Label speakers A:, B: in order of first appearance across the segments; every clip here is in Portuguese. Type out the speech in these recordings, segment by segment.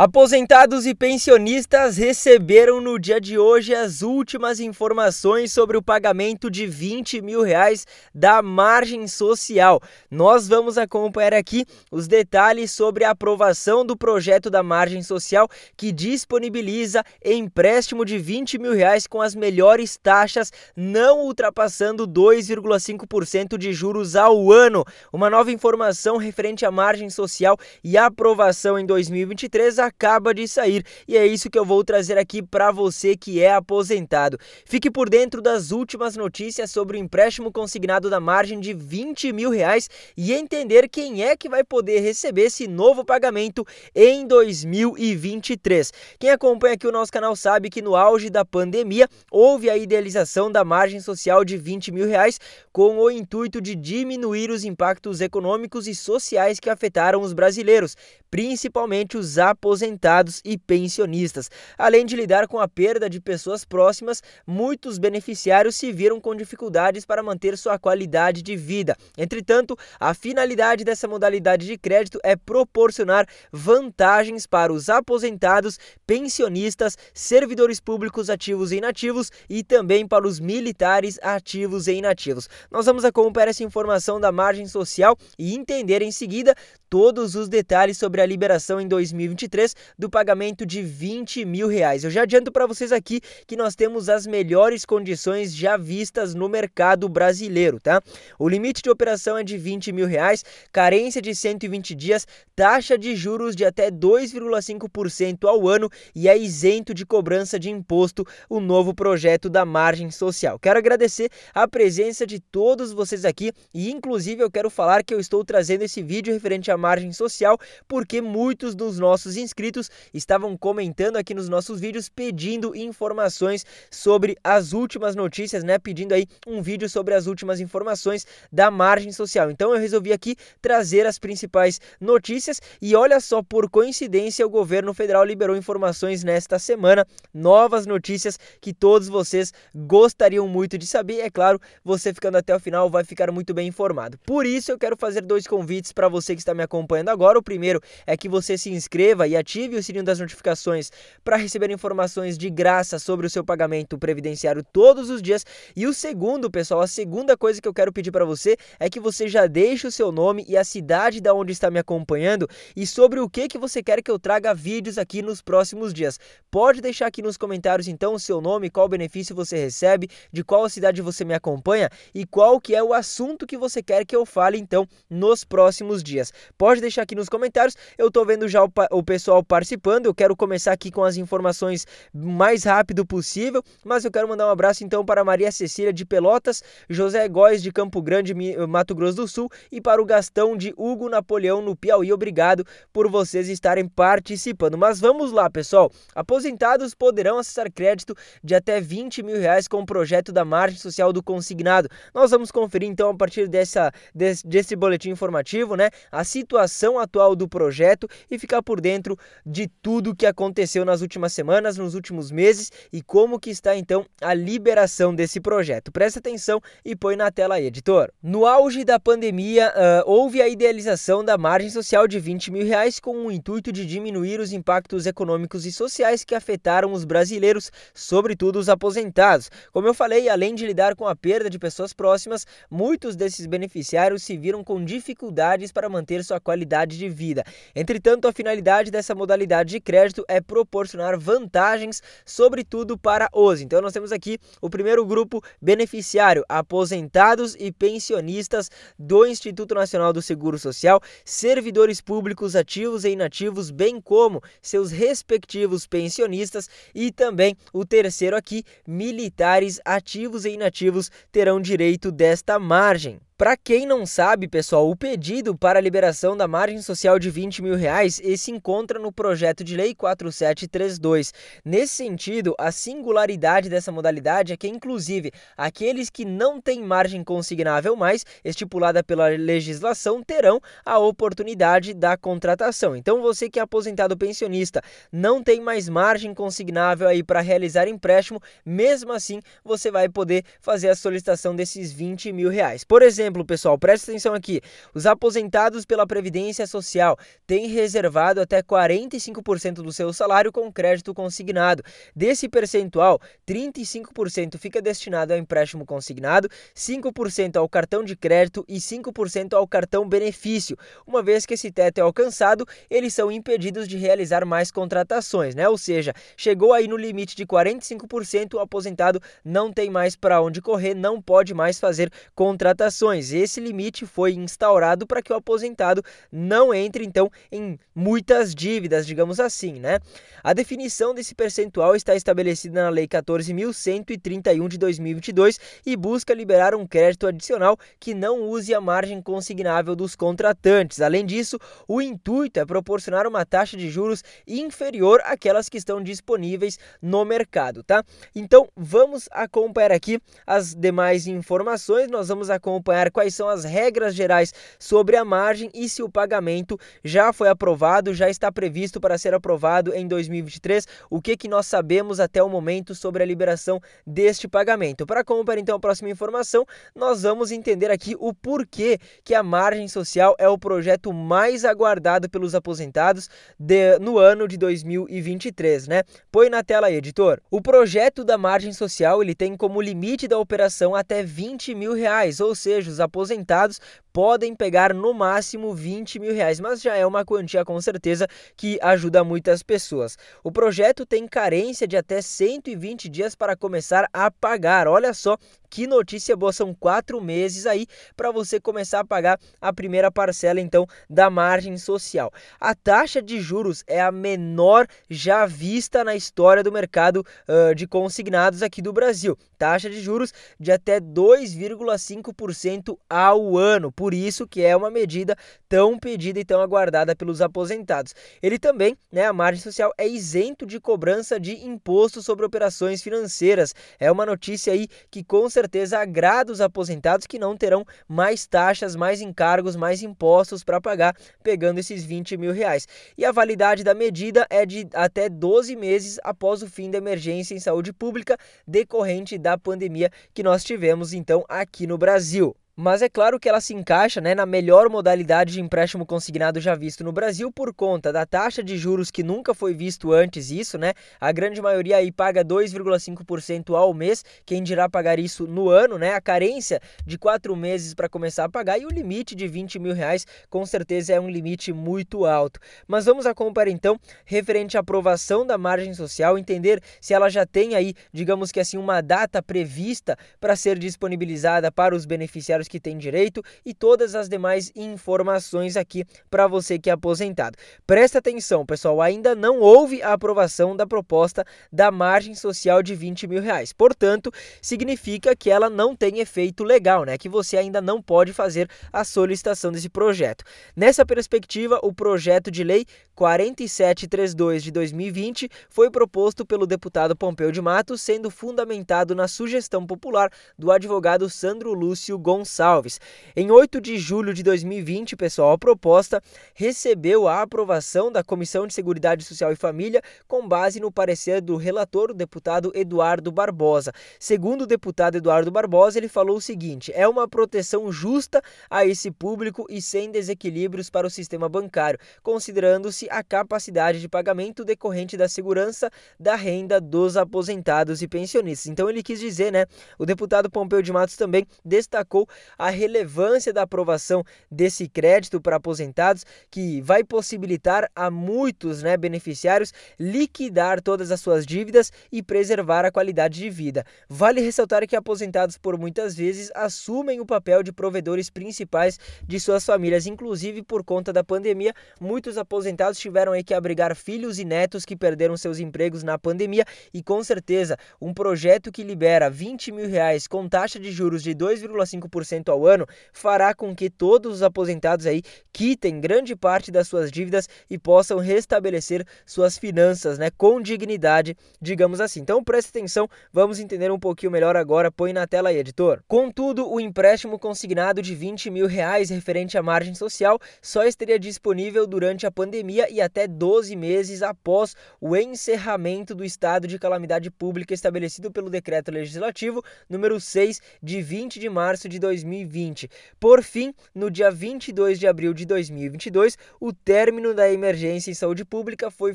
A: Aposentados e pensionistas receberam no dia de hoje as últimas informações sobre o pagamento de 20 mil reais da margem social. Nós vamos acompanhar aqui os detalhes sobre a aprovação do projeto da margem social que disponibiliza empréstimo de 20 mil reais com as melhores taxas, não ultrapassando 2,5% de juros ao ano. Uma nova informação referente à margem social e aprovação em 2023 acaba de sair e é isso que eu vou trazer aqui para você que é aposentado. Fique por dentro das últimas notícias sobre o empréstimo consignado da margem de 20 mil reais e entender quem é que vai poder receber esse novo pagamento em 2023. Quem acompanha aqui o nosso canal sabe que no auge da pandemia houve a idealização da margem social de 20 mil reais com o intuito de diminuir os impactos econômicos e sociais que afetaram os brasileiros, principalmente os aposentados aposentados e pensionistas. Além de lidar com a perda de pessoas próximas, muitos beneficiários se viram com dificuldades para manter sua qualidade de vida. Entretanto, a finalidade dessa modalidade de crédito é proporcionar vantagens para os aposentados, pensionistas, servidores públicos ativos e inativos e também para os militares ativos e inativos. Nós vamos acompanhar essa informação da margem social e entender em seguida todos os detalhes sobre a liberação em 2023 2023 do pagamento de 20 mil reais. Eu já adianto para vocês aqui que nós temos as melhores condições já vistas no mercado brasileiro, tá? O limite de operação é de 20 mil reais, carência de 120 dias, taxa de juros de até 2,5% ao ano e é isento de cobrança de imposto o novo projeto da margem social. Quero agradecer a presença de todos vocês aqui e inclusive eu quero falar que eu estou trazendo esse vídeo referente à margem social porque muitos dos nossos inscritos estavam comentando aqui nos nossos vídeos pedindo informações sobre as últimas notícias, né? Pedindo aí um vídeo sobre as últimas informações da margem social. Então eu resolvi aqui trazer as principais notícias e olha só, por coincidência, o governo federal liberou informações nesta semana, novas notícias que todos vocês gostariam muito de saber. É claro, você ficando até o final vai ficar muito bem informado. Por isso eu quero fazer dois convites para você que está me acompanhando agora. O primeiro é que você se inscreva e ative o sininho das notificações para receber informações de graça sobre o seu pagamento previdenciário todos os dias. E o segundo, pessoal, a segunda coisa que eu quero pedir para você é que você já deixe o seu nome e a cidade da onde está me acompanhando e sobre o que que você quer que eu traga vídeos aqui nos próximos dias. Pode deixar aqui nos comentários então o seu nome, qual benefício você recebe, de qual cidade você me acompanha e qual que é o assunto que você quer que eu fale então nos próximos dias. Pode deixar aqui nos comentários. Eu tô vendo já o, o pessoal pessoal participando. Eu quero começar aqui com as informações mais rápido possível, mas eu quero mandar um abraço então para Maria Cecília de Pelotas, José Góes de Campo Grande, Mato Grosso do Sul e para o Gastão de Hugo Napoleão no Piauí. Obrigado por vocês estarem participando. Mas vamos lá, pessoal. Aposentados poderão acessar crédito de até 20 mil reais com o projeto da margem social do consignado. Nós vamos conferir então a partir dessa, desse, desse boletim informativo, né, a situação atual do projeto e ficar por dentro de tudo que aconteceu nas últimas semanas, nos últimos meses e como que está então a liberação desse projeto. Presta atenção e põe na tela aí, editor. No auge da pandemia, uh, houve a idealização da margem social de 20 mil reais com o intuito de diminuir os impactos econômicos e sociais que afetaram os brasileiros, sobretudo os aposentados. Como eu falei, além de lidar com a perda de pessoas próximas, muitos desses beneficiários se viram com dificuldades para manter sua qualidade de vida. Entretanto, a finalidade dessa essa modalidade de crédito é proporcionar vantagens, sobretudo para os. Então nós temos aqui o primeiro grupo beneficiário, aposentados e pensionistas do Instituto Nacional do Seguro Social, servidores públicos ativos e inativos, bem como seus respectivos pensionistas e também o terceiro aqui, militares ativos e inativos terão direito desta margem. Para quem não sabe, pessoal, o pedido para a liberação da margem social de 20 mil reais se encontra no projeto de lei 4732. Nesse sentido, a singularidade dessa modalidade é que, inclusive, aqueles que não têm margem consignável mais, estipulada pela legislação, terão a oportunidade da contratação. Então, você que é aposentado pensionista, não tem mais margem consignável aí para realizar empréstimo, mesmo assim, você vai poder fazer a solicitação desses 20 mil reais. Por exemplo, exemplo, pessoal, presta atenção aqui. Os aposentados pela Previdência Social têm reservado até 45% do seu salário com crédito consignado. Desse percentual, 35% fica destinado ao empréstimo consignado, 5% ao cartão de crédito e 5% ao cartão benefício. Uma vez que esse teto é alcançado, eles são impedidos de realizar mais contratações, né? Ou seja, chegou aí no limite de 45%, o aposentado não tem mais para onde correr, não pode mais fazer contratações. Esse limite foi instaurado para que o aposentado não entre então em muitas dívidas, digamos assim, né? A definição desse percentual está estabelecida na Lei 14.131 de 2022 e busca liberar um crédito adicional que não use a margem consignável dos contratantes. Além disso, o intuito é proporcionar uma taxa de juros inferior àquelas que estão disponíveis no mercado, tá? Então, vamos acompanhar aqui as demais informações. Nós vamos acompanhar quais são as regras gerais sobre a margem e se o pagamento já foi aprovado, já está previsto para ser aprovado em 2023. O que, que nós sabemos até o momento sobre a liberação deste pagamento? Para comprar então a próxima informação, nós vamos entender aqui o porquê que a margem social é o projeto mais aguardado pelos aposentados de, no ano de 2023, né? Põe na tela aí, editor. O projeto da margem social ele tem como limite da operação até 20 mil reais, ou seja, os dos aposentados podem pegar no máximo 20 mil reais, mas já é uma quantia com certeza que ajuda muitas pessoas. O projeto tem carência de até 120 dias para começar a pagar. Olha só que notícia boa, são quatro meses aí para você começar a pagar a primeira parcela então da margem social. A taxa de juros é a menor já vista na história do mercado uh, de consignados aqui do Brasil. Taxa de juros de até 2,5% ao ano. Por por isso que é uma medida tão pedida e tão aguardada pelos aposentados. Ele também, né, a margem social é isento de cobrança de imposto sobre operações financeiras. É uma notícia aí que com certeza agrada os aposentados que não terão mais taxas, mais encargos, mais impostos para pagar, pegando esses 20 mil reais. E a validade da medida é de até 12 meses após o fim da emergência em saúde pública decorrente da pandemia que nós tivemos então aqui no Brasil. Mas é claro que ela se encaixa né, na melhor modalidade de empréstimo consignado já visto no Brasil por conta da taxa de juros que nunca foi visto antes isso, né? A grande maioria aí paga 2,5% ao mês, quem dirá pagar isso no ano, né? A carência de quatro meses para começar a pagar e o limite de 20 mil reais com certeza é um limite muito alto. Mas vamos acompanhar então referente à aprovação da margem social, entender se ela já tem aí, digamos que assim, uma data prevista para ser disponibilizada para os beneficiários que tem direito e todas as demais informações aqui para você que é aposentado. Presta atenção, pessoal, ainda não houve a aprovação da proposta da margem social de 20 mil reais. Portanto, significa que ela não tem efeito legal, né? Que você ainda não pode fazer a solicitação desse projeto. Nessa perspectiva, o projeto de lei 4732 de 2020 foi proposto pelo deputado Pompeu de Matos, sendo fundamentado na sugestão popular do advogado Sandro Lúcio Gonçalves. Em 8 de julho de 2020, pessoal, a proposta recebeu a aprovação da Comissão de Seguridade Social e Família com base no parecer do relator, o deputado Eduardo Barbosa. Segundo o deputado Eduardo Barbosa, ele falou o seguinte: é uma proteção justa a esse público e sem desequilíbrios para o sistema bancário, considerando-se a capacidade de pagamento decorrente da segurança da renda dos aposentados e pensionistas. Então ele quis dizer, né? O deputado Pompeu de Matos também destacou a relevância da aprovação desse crédito para aposentados, que vai possibilitar a muitos né, beneficiários liquidar todas as suas dívidas e preservar a qualidade de vida. Vale ressaltar que aposentados, por muitas vezes, assumem o papel de provedores principais de suas famílias, inclusive por conta da pandemia, muitos aposentados tiveram tiveram que abrigar filhos e netos que perderam seus empregos na pandemia e com certeza um projeto que libera 20 mil reais com taxa de juros de 2,5% ao ano fará com que todos os aposentados aí quitem grande parte das suas dívidas e possam restabelecer suas finanças, né, com dignidade, digamos assim. Então preste atenção, vamos entender um pouquinho melhor agora. Põe na tela aí, editor. Contudo, o empréstimo consignado de 20 mil reais referente à margem social só estaria disponível durante a pandemia e até 12 meses após o encerramento do estado de calamidade pública estabelecido pelo decreto legislativo número 6 de 20 de março de 2020. Por fim, no dia 22 de abril de 2022, o término da emergência em saúde pública foi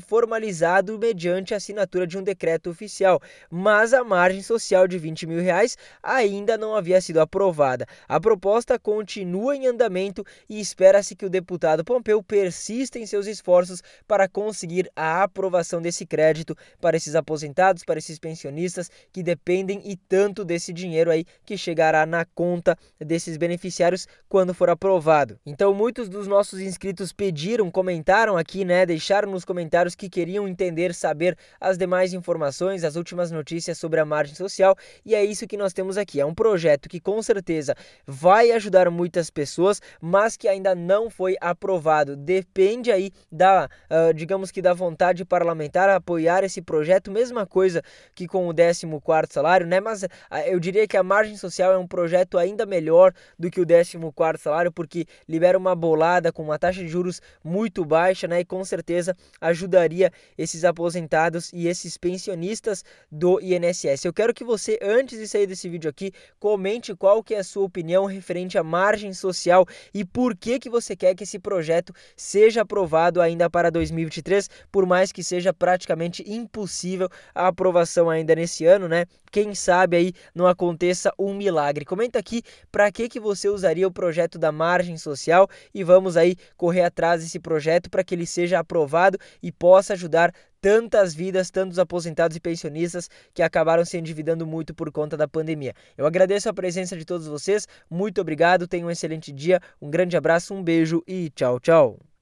A: formalizado mediante a assinatura de um decreto oficial, mas a margem social de 20 mil reais ainda não havia sido aprovada. A proposta continua em andamento e espera-se que o deputado Pompeu persista em seus esforços esforços para conseguir a aprovação desse crédito para esses aposentados, para esses pensionistas que dependem e tanto desse dinheiro aí que chegará na conta desses beneficiários quando for aprovado. Então, muitos dos nossos inscritos pediram, comentaram aqui, né? Deixaram nos comentários que queriam entender, saber as demais informações, as últimas notícias sobre a margem social, e é isso que nós temos aqui. É um projeto que com certeza vai ajudar muitas pessoas, mas que ainda não foi aprovado. Depende aí da uh, digamos que dá vontade parlamentar a apoiar esse projeto, mesma coisa que com o 14 salário, né? Mas uh, eu diria que a margem social é um projeto ainda melhor do que o 14 salário, porque libera uma bolada com uma taxa de juros muito baixa, né? E com certeza ajudaria esses aposentados e esses pensionistas do INSS. Eu quero que você, antes de sair desse vídeo aqui, comente qual que é a sua opinião referente à margem social e por que que você quer que esse projeto seja aprovado ainda ainda para 2023, por mais que seja praticamente impossível a aprovação ainda nesse ano, né? Quem sabe aí não aconteça um milagre. Comenta aqui para que que você usaria o projeto da margem social e vamos aí correr atrás desse projeto para que ele seja aprovado e possa ajudar tantas vidas, tantos aposentados e pensionistas que acabaram se endividando muito por conta da pandemia. Eu agradeço a presença de todos vocês, muito obrigado, tenham um excelente dia, um grande abraço, um beijo e tchau, tchau.